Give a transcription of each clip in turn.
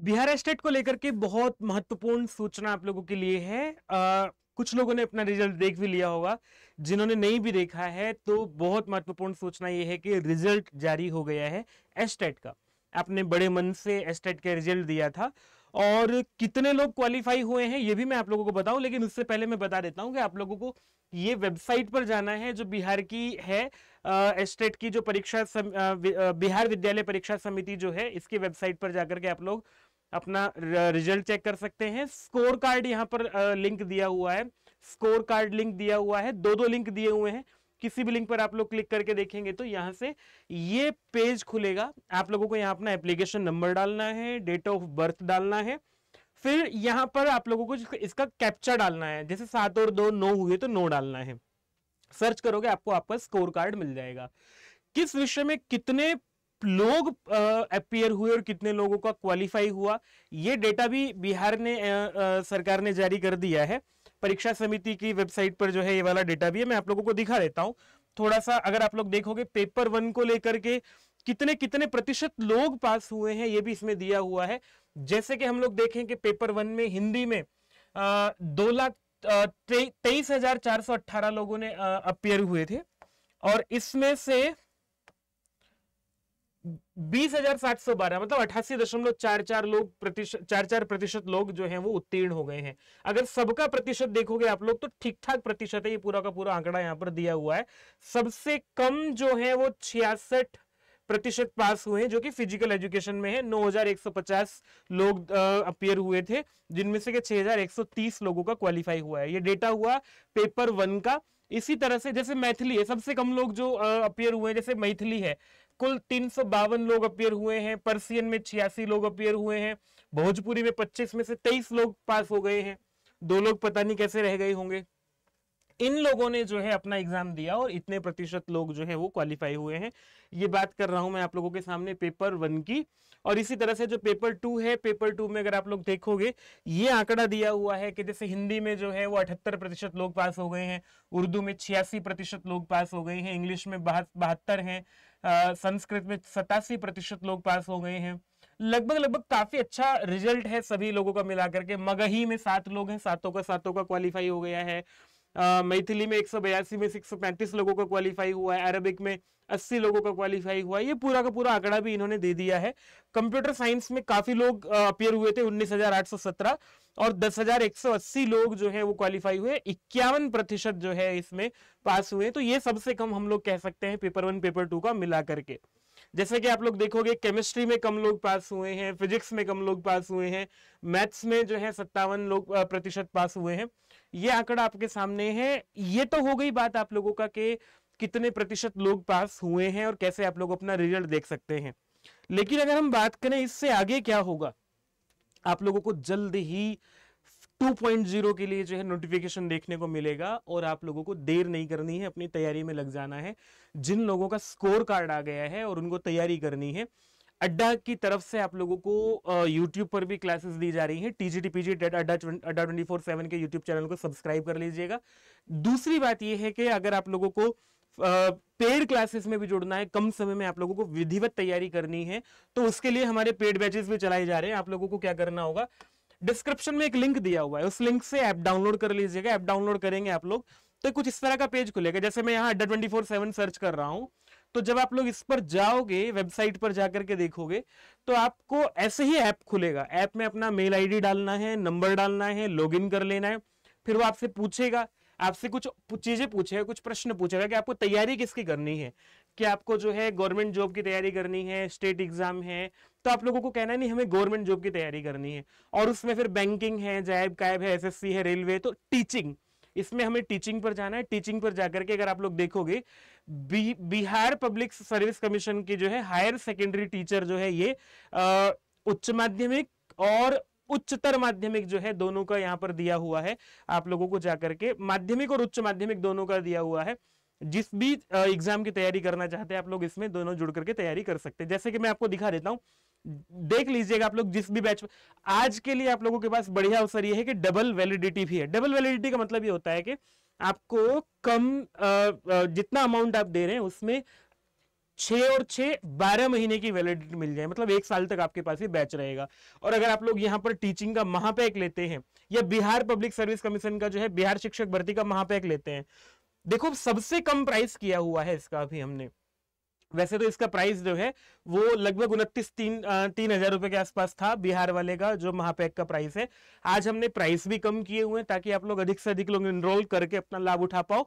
Bihar state को लेकर के बहुत महत्वपूर्ण सूचना आप लोगों के लिए है आ, कुछ लोगों ने अपना रिजल्ट देख भी लिया होगा जिन्होंने नहीं भी देखा है तो बहुत महत्वपूर्ण सूचना यह है कि रिजल्ट जारी हो गया है एस्टेट का आपने बड़े मन से एस्टेट का रिजल्ट दिया था और कितने लोग क्वालिफाई हुए हैं ये भी मैं आप लोगों को बताऊं लेकिन उससे पहले मैं बता देता हूं कि आप लोगों को ये वेबसाइट पर जाना है जो बिहार की है स्टेट की जो परीक्षा बिहार विद्यालय परीक्षा समिति जो है इसकी वेबसाइट पर जाकर के आप लोग अपना रिजल्ट चेक कर सकते हैं स्कोर कार्ड यहाँ पर लिंक दिया हुआ है स्कोर कार्ड लिंक दिया हुआ है दो दो लिंक दिए हुए हैं किसी भी लिंक पर आप लोग क्लिक करके देखेंगे तो यहाँ से ये पेज खुलेगा आप लोगों को यहाँ अपना एप्लीकेशन नंबर डालना है डेट ऑफ बर्थ डालना है फिर यहाँ पर आप लोगों को इसका कैप्चर डालना है जैसे सात और दो नो हुए तो नो डालना है सर्च करोगे आपको आपका स्कोर कार्ड मिल जाएगा किस विषय में कितने लोग अपियर हुए और कितने लोगों का क्वालिफाई हुआ ये डेटा भी बिहार ने आ, आ, सरकार ने जारी कर दिया है परीक्षा समिति की वेबसाइट पर जो है ये वाला डेटा भी है मैं आप लोगों को दिखा देता हूँ थोड़ा सा अगर आप लोग देखोगे पेपर वन को लेकर के कितने कितने प्रतिशत लोग पास हुए हैं ये भी इसमें दिया हुआ है जैसे कि हम लोग देखें कि पेपर वन में हिंदी में आ, दो लाख तेईस हजार चार सौ अट्ठारह लोगों ने अपियर हुए थे और इसमें से बीस हजार सात सौ बारह मतलब अठासी दशमलव चार चार लोग प्रतिशत चार चार प्रतिशत लोग जो हैं वो उत्तीर्ण हो गए हैं अगर सबका प्रतिशत देखोगे आप लोग तो ठीक ठाक प्रतिशत है ये पूरा का पूरा आंकड़ा यहाँ पर दिया हुआ है सबसे कम जो है वो छियासठ प्रतिशत पास हुए हैं जो कि फिजिकल एजुकेशन में है 9,150 लोग अपियर हुए थे जिनमें से के 6,130 लोगों का क्वालिफाई हुआ है ये डेटा हुआ पेपर वन का इसी तरह से जैसे मैथिली है सबसे कम लोग जो अपियर हुए हैं जैसे मैथिली है कुल तीन लोग अपियर हुए हैं पर्सियन में छियासी लोग अपियर हुए हैं भोजपुरी में पच्चीस में से तेईस लोग पास हो गए हैं दो लोग पता नहीं कैसे रह गए होंगे इन लोगों ने जो है अपना एग्जाम दिया और इतने प्रतिशत लोग जो है वो क्वालिफाई हुए हैं ये बात कर रहा हूं मैं आप लोगों के सामने पेपर वन की और इसी तरह से जो पेपर टू है पेपर टू में अगर आप लोग देखोगे ये आंकड़ा दिया हुआ है कि जैसे हिंदी में जो है वो अठहत्तर प्रतिशत लोग पास हो गए हैं उर्दू में छियासी प्रतिशत लोग पास हो गए हैं इंग्लिश में बहत्तर हैं संस्कृत में सतासी प्रतिशत लोग पास हो गए हैं लगभग लगभग काफी अच्छा रिजल्ट है सभी लोगों का मिलाकर के मगही में सात लोग हैं सातों का सातों का क्वालिफाई हो गया है मैथिली में एक में पैंतीस लोगों का क्वालिफाई हुआ है अरबिक में अस्सी लोगों का क्वालिफाई हुआ है ये पूरा का पूरा आंकड़ा भी इन्होंने दे दिया है कंप्यूटर साइंस में काफी लोग अपियर हुए थे 19,817 और 10,180 लोग जो है वो क्वालिफाई हुए इक्यावन प्रतिशत जो है इसमें पास हुए तो ये सबसे कम हम लोग कह सकते हैं पेपर वन पेपर टू का मिला करके जैसे कि आप लोग देखोगे केमिस्ट्री में कम लोग पास हुए हैं फिजिक्स में कम लोग पास हुए हैं मैथ्स में जो है सत्तावन लोग प्रतिशत पास हुए हैं ये आंकड़ा आपके सामने है ये तो हो गई बात आप लोगों का कि कितने प्रतिशत लोग पास हुए हैं और कैसे आप लोग अपना रिजल्ट देख सकते हैं लेकिन अगर हम बात करें इससे आगे क्या होगा आप लोगों को जल्द ही 2.0 के लिए जो है नोटिफिकेशन देखने को मिलेगा और आप लोगों को देर नहीं करनी है अपनी तैयारी में लग जाना है जिन लोगों का स्कोर कार्ड आ गया है और उनको तैयारी करनी है अड्डा की तरफ से आप लोगों को यूट्यूब पर भी क्लासेस दी जा रही हैं TGT PG TET Adda Adda twenty four seven के यूट्यूब चैनल को सब्सक्राइब कर लीजिएगा दूसरी बात यह है कि अगर आप लोगों को पेड क्लासेस में भी जुड़ना है कम समय में आप लोगों को विधिवत तैयारी करनी है तो उसके लिए हमारे पेड बैचेस भी चलाए जा रहे हैं आप लोगों को क्या करना होगा डिस्क्रिप्शन में एक लिंक दिया हुआ है उस लिंक से ऐप डाउनलोड कर लीजिएगा ऐप डाउनलोड करेंगे आप लोग तो कुछ इस तरह का पेज खुलेगा जैसे मैं यहाँ अड्डा ट्वेंटी फोर सेवन सर्च कर रहा हूँ तो जब आप लोग इस पर जाओगे वेबसाइट पर जाकर के देखोगे तो आपको ऐसे ही ऐप खुलेगा ऐप में अपना मेल आईडी डालना है नंबर डालना है लॉगिन कर लेना है फिर वो आपसे पूछेगा आपसे कुछ चीजें पूछेगा कुछ प्रश्न पूछेगा कि आपको तैयारी किसकी करनी है कि आपको जो है गवर्नमेंट जॉब की तैयारी करनी है स्टेट एग्जाम है तो आप लोगों को कहना नहीं हमें गवर्नमेंट जॉब की तैयारी करनी है और उसमें फिर बैंकिंग है जैब कायब है एस है रेलवे तो टीचिंग इसमें हमें टीचिंग पर जाना है टीचिंग पर जाकर के अगर आप लोग देखोगे बिहार पब्लिक सर्विस कमीशन की जो है हायर सेकेंडरी टीचर जो है ये उच्च माध्यमिक और उच्चतर माध्यमिक जो है दोनों का यहाँ पर दिया हुआ है आप लोगों को जाकर के माध्यमिक और उच्च माध्यमिक दोनों का दिया हुआ है जिस भी एग्जाम की तैयारी करना चाहते हैं आप लोग इसमें दोनों जुड़ करके तैयारी कर सकते हैं जैसे कि मैं आपको दिखा देता हूं देख लीजिएगा आप लोग जिस भी बैच आज के लिए आप लोगों के पास बढ़िया अवसर यह है कि डबल वैलिडिटी भी है डबल वैलिडिटी का मतलब ये होता है कि आपको कम जितना अमाउंट आप दे रहे हैं उसमें छ और छः बारह महीने की वैलिडिटी मिल जाए मतलब एक साल तक आपके पास ये बैच रहेगा और अगर आप लोग यहाँ पर टीचिंग का महापैक लेते हैं या बिहार पब्लिक सर्विस कमीशन का जो है बिहार शिक्षक भर्ती का महापैक लेते हैं देखो सबसे कम प्राइस किया हुआ है इसका अभी हमने वैसे तो इसका प्राइस जो है वो लगभग उनतीस तीन तीन हजार रुपए के आसपास था बिहार वाले का जो महापैक का प्राइस है आज हमने प्राइस भी कम किए हुए हैं ताकि आप लोग अधिक से अधिक लोग इनरोल करके अपना लाभ उठा पाओ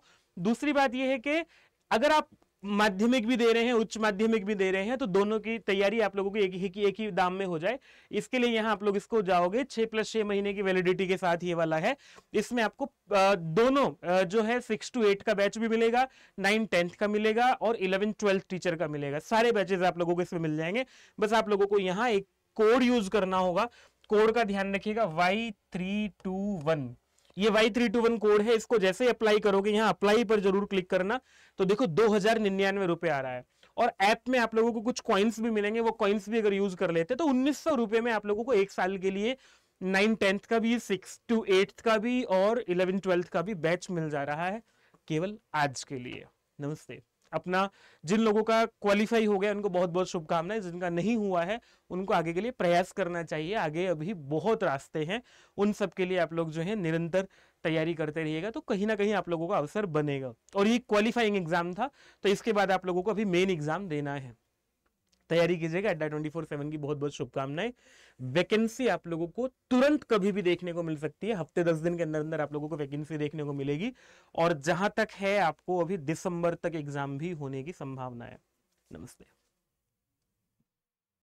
दूसरी बात यह है कि अगर आप माध्यमिक भी दे रहे हैं उच्च माध्यमिक भी दे रहे हैं तो दोनों की तैयारी आप लोगों की एक ही एक ही दाम में हो जाए इसके लिए यहाँ आप लोग इसको जाओगे छह प्लस छह महीने की वैलिडिटी के साथ ये वाला है इसमें आपको दोनों जो है सिक्स टू एट का बैच भी मिलेगा नाइन टेंथ का मिलेगा और इलेवन ट्वेल्थ टीचर का मिलेगा सारे बैचेज आप लोगों को इसमें मिल जाएंगे बस आप लोगों को यहाँ एक कोड यूज करना होगा कोड का ध्यान रखिएगा वाई थ्री टू वन ये Y three two one code है इसको जैसे ही अप्लाई करोगे यहाँ अप्लाई पर जरूर क्लिक करना तो देखो दो हजार निन्यानवे रुपए आ रहा है और ऐप में आप लोगों को कुछ कॉइन्स भी मिलेंगे वो कॉइन्स भी अगर यूज कर लेते तो उन्नीस सौ रुपए में आप लोगों को एक साल के लिए नाइन टेंथ का भी सिक्स टू एट्थ का भी और इलेवन ट्वेल्थ का भी बैच मिल जा रहा है केवल आज के लिए नमस्ते अपना जिन लोगों का क्वालिफाई हो गया उनको बहुत बहुत शुभकामनाएं जिनका नहीं हुआ है उनको आगे के लिए प्रयास करना चाहिए आगे अभी बहुत रास्ते हैं उन सब के लिए आप लोग जो है निरंतर तैयारी करते रहिएगा तो कहीं ना कहीं आप लोगों का अवसर बनेगा और ये क्वालिफाइंग एग्जाम था तो इसके बाद आप लोगों को अभी मेन एग्जाम देना है तैयारी कीजिएगा अड्डा ट्वेंटी फोर सेवन की बहुत बहुत शुभकामनाएं वैकेंसी आप लोगों को तुरंत कभी भी देखने को मिल सकती है हफ्ते दस दिन के अंदर अंदर आप लोगों को वैकेंसी देखने को मिलेगी और जहां तक है आपको अभी दिसंबर तक एग्जाम भी होने की संभावना है नमस्ते